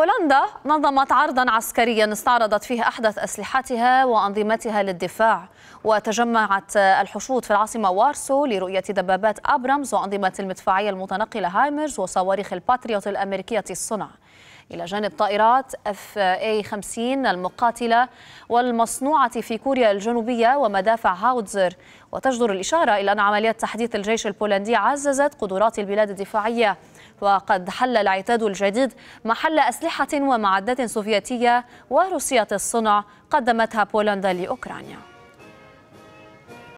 بولندا نظمت عرضا عسكريا استعرضت فيه احدث اسلحتها وانظمتها للدفاع وتجمعت الحشود في العاصمه وارسو لرؤيه دبابات ابرامز وانظمه المدفعيه المتنقله هايمرز وصواريخ الباتريوت الامريكيه الصنع إلى جانب طائرات اف اي 50 المقاتلة والمصنوعة في كوريا الجنوبية ومدافع هاوتزر وتجدر الإشارة إلى أن عمليات تحديث الجيش البولندي عززت قدرات البلاد الدفاعية وقد حل العتاد الجديد محل أسلحة ومعدات سوفيتية وروسية الصنع قدمتها بولندا لأوكرانيا